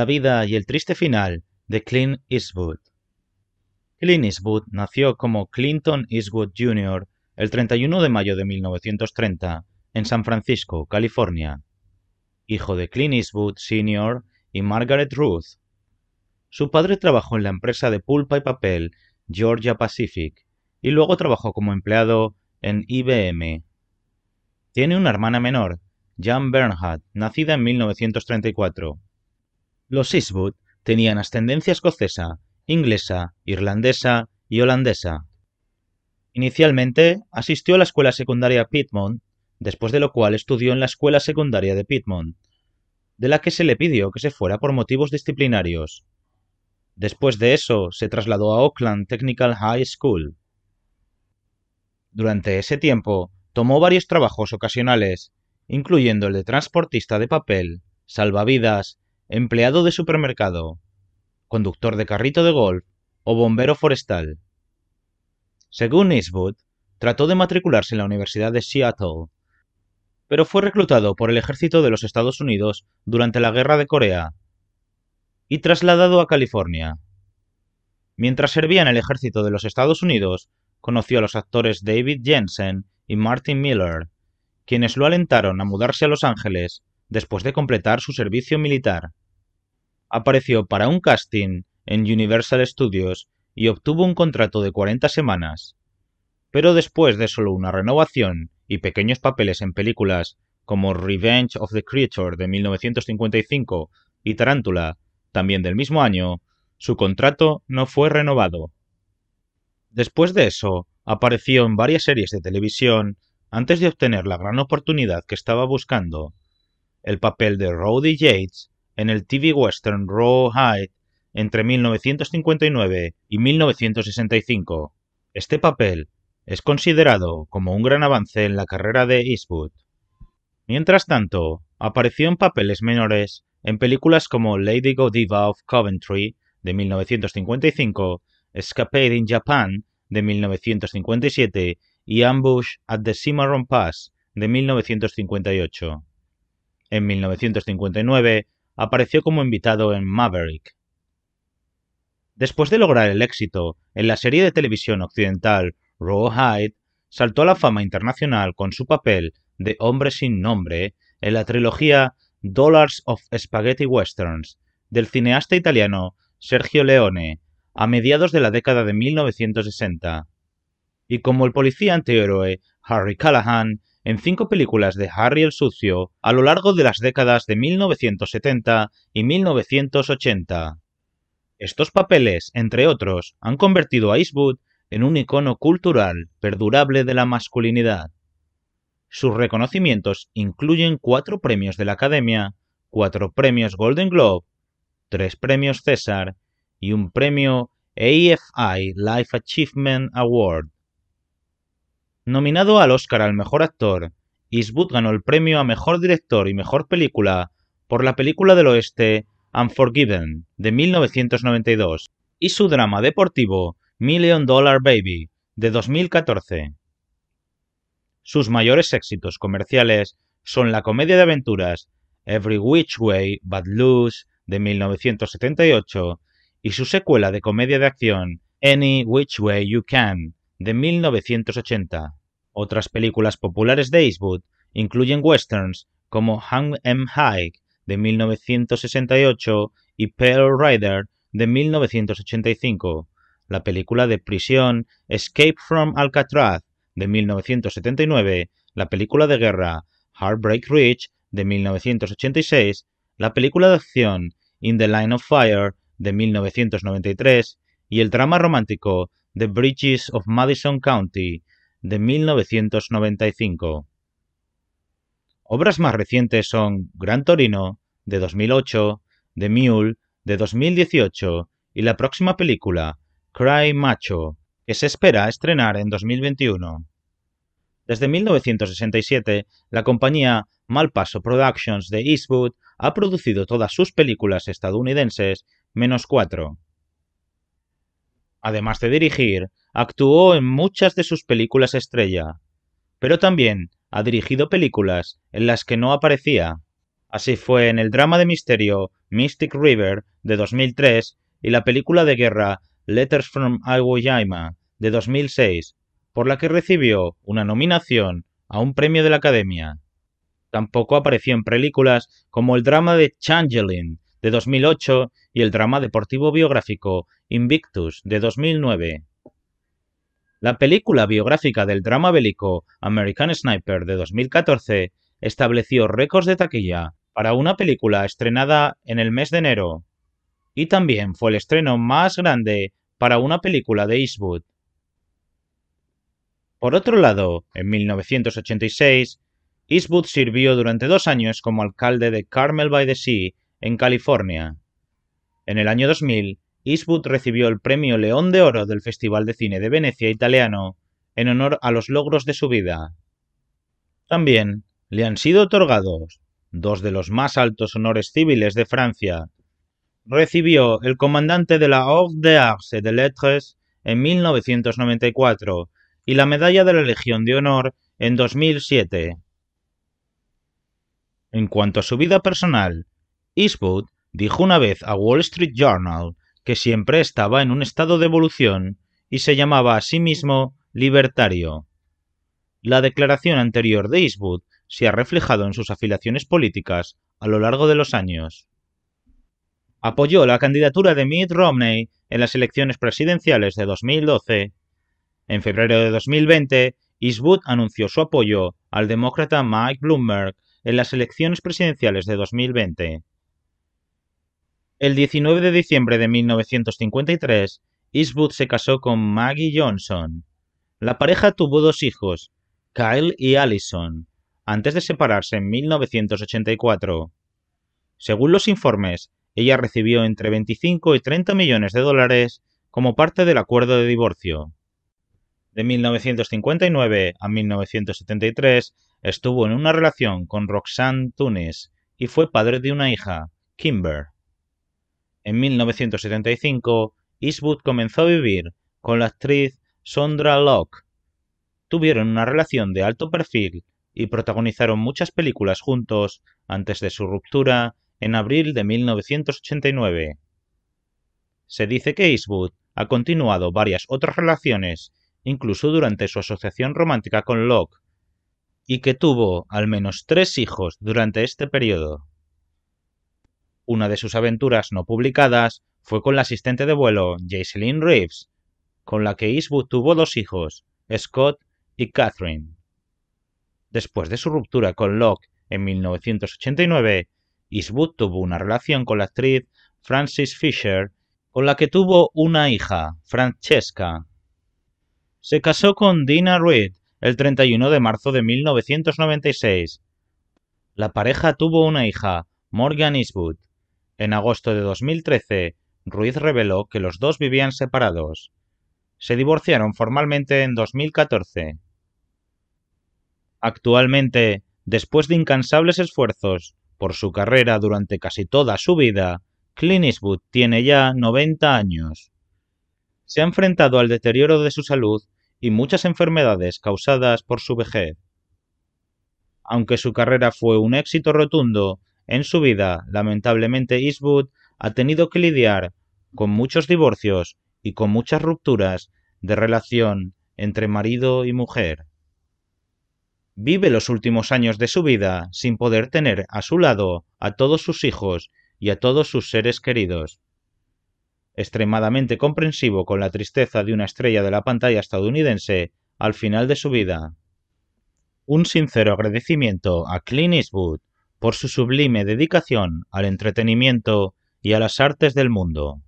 La vida y el triste final de Clint Eastwood. Clint Eastwood nació como Clinton Eastwood Jr. el 31 de mayo de 1930 en San Francisco, California, hijo de Clint Eastwood Sr. y Margaret Ruth. Su padre trabajó en la empresa de pulpa y papel Georgia Pacific y luego trabajó como empleado en IBM. Tiene una hermana menor, Jan Bernhardt, nacida en 1934. Los Eastwood tenían ascendencia escocesa, inglesa, irlandesa y holandesa. Inicialmente asistió a la escuela secundaria Piedmont, después de lo cual estudió en la escuela secundaria de Piedmont, de la que se le pidió que se fuera por motivos disciplinarios. Después de eso, se trasladó a Oakland Technical High School. Durante ese tiempo, tomó varios trabajos ocasionales, incluyendo el de transportista de papel, salvavidas empleado de supermercado, conductor de carrito de golf o bombero forestal. Según Eastwood, trató de matricularse en la Universidad de Seattle, pero fue reclutado por el ejército de los Estados Unidos durante la Guerra de Corea y trasladado a California. Mientras servía en el ejército de los Estados Unidos, conoció a los actores David Jensen y Martin Miller, quienes lo alentaron a mudarse a Los Ángeles después de completar su servicio militar. Apareció para un casting en Universal Studios y obtuvo un contrato de 40 semanas. Pero después de solo una renovación y pequeños papeles en películas como Revenge of the Creature de 1955 y Tarántula, también del mismo año, su contrato no fue renovado. Después de eso, apareció en varias series de televisión antes de obtener la gran oportunidad que estaba buscando el papel de Rowdy Yates en el TV western Rawhide entre 1959 y 1965. Este papel es considerado como un gran avance en la carrera de Eastwood. Mientras tanto, apareció en papeles menores en películas como Lady Godiva of Coventry de 1955, Escapade in Japan de 1957 y Ambush at the Cimarron Pass de 1958. En 1959 apareció como invitado en Maverick. Después de lograr el éxito en la serie de televisión occidental Rawhide, saltó a la fama internacional con su papel de hombre sin nombre en la trilogía Dollars of Spaghetti Westerns del cineasta italiano Sergio Leone a mediados de la década de 1960. Y como el policía antihéroe Harry Callahan en cinco películas de Harry el Sucio a lo largo de las décadas de 1970 y 1980. Estos papeles, entre otros, han convertido a Eastwood en un icono cultural perdurable de la masculinidad. Sus reconocimientos incluyen cuatro premios de la Academia, cuatro premios Golden Globe, tres premios César y un premio AFI Life Achievement Award. Nominado al Oscar al Mejor Actor, Eastwood ganó el premio a Mejor Director y Mejor Película por la película del oeste Unforgiven de 1992 y su drama deportivo Million Dollar Baby de 2014. Sus mayores éxitos comerciales son la comedia de aventuras Every Which Way But Loose de 1978 y su secuela de comedia de acción Any Which Way You Can de 1980. Otras películas populares de Eastwood incluyen westerns como Hang M. High de 1968 y Pearl Rider de 1985, la película de prisión Escape from Alcatraz de 1979, la película de guerra Heartbreak Ridge de 1986, la película de acción In the Line of Fire de 1993 y el drama romántico The Bridges of Madison County, de 1995. Obras más recientes son Gran Torino, de 2008, The Mule, de 2018, y la próxima película, Cry Macho, que se espera estrenar en 2021. Desde 1967, la compañía Malpaso Productions de Eastwood ha producido todas sus películas estadounidenses, menos cuatro. Además de dirigir, actuó en muchas de sus películas estrella, pero también ha dirigido películas en las que no aparecía. Así fue en el drama de misterio Mystic River de 2003 y la película de guerra Letters from Iwo Jima de 2006, por la que recibió una nominación a un premio de la Academia. Tampoco apareció en películas como el drama de Changeling de 2008 y el drama deportivo biográfico Invictus de 2009. La película biográfica del drama bélico American Sniper de 2014 estableció récords de taquilla para una película estrenada en el mes de enero, y también fue el estreno más grande para una película de Eastwood. Por otro lado, en 1986, Eastwood sirvió durante dos años como alcalde de Carmel by the Sea en California. En el año 2000, Eastwood recibió el premio León de Oro del Festival de Cine de Venecia italiano en honor a los logros de su vida. También le han sido otorgados dos de los más altos honores civiles de Francia. Recibió el comandante de la Ordre de Arts et de Lettres en 1994 y la medalla de la Legión de Honor en 2007. En cuanto a su vida personal, Eastwood dijo una vez a Wall Street Journal que siempre estaba en un estado de evolución y se llamaba a sí mismo libertario. La declaración anterior de Eastwood se ha reflejado en sus afiliaciones políticas a lo largo de los años. Apoyó la candidatura de Mitt Romney en las elecciones presidenciales de 2012. En febrero de 2020, Eastwood anunció su apoyo al demócrata Mike Bloomberg en las elecciones presidenciales de 2020. El 19 de diciembre de 1953, Eastwood se casó con Maggie Johnson. La pareja tuvo dos hijos, Kyle y Allison, antes de separarse en 1984. Según los informes, ella recibió entre 25 y 30 millones de dólares como parte del acuerdo de divorcio. De 1959 a 1973 estuvo en una relación con Roxanne Tunis y fue padre de una hija, Kimber. En 1975, Eastwood comenzó a vivir con la actriz Sondra Locke. Tuvieron una relación de alto perfil y protagonizaron muchas películas juntos antes de su ruptura en abril de 1989. Se dice que Eastwood ha continuado varias otras relaciones, incluso durante su asociación romántica con Locke, y que tuvo al menos tres hijos durante este periodo. Una de sus aventuras no publicadas fue con la asistente de vuelo Jaseline Reeves, con la que Eastwood tuvo dos hijos, Scott y Catherine. Después de su ruptura con Locke en 1989, Eastwood tuvo una relación con la actriz Frances Fisher, con la que tuvo una hija, Francesca. Se casó con Dina Reed el 31 de marzo de 1996. La pareja tuvo una hija, Morgan Eastwood, en agosto de 2013, Ruiz reveló que los dos vivían separados. Se divorciaron formalmente en 2014. Actualmente, después de incansables esfuerzos por su carrera durante casi toda su vida, Clint tiene ya 90 años. Se ha enfrentado al deterioro de su salud y muchas enfermedades causadas por su vejez. Aunque su carrera fue un éxito rotundo, en su vida, lamentablemente, Eastwood ha tenido que lidiar con muchos divorcios y con muchas rupturas de relación entre marido y mujer. Vive los últimos años de su vida sin poder tener a su lado a todos sus hijos y a todos sus seres queridos. Extremadamente comprensivo con la tristeza de una estrella de la pantalla estadounidense al final de su vida. Un sincero agradecimiento a Clint Eastwood por su sublime dedicación al entretenimiento y a las artes del mundo.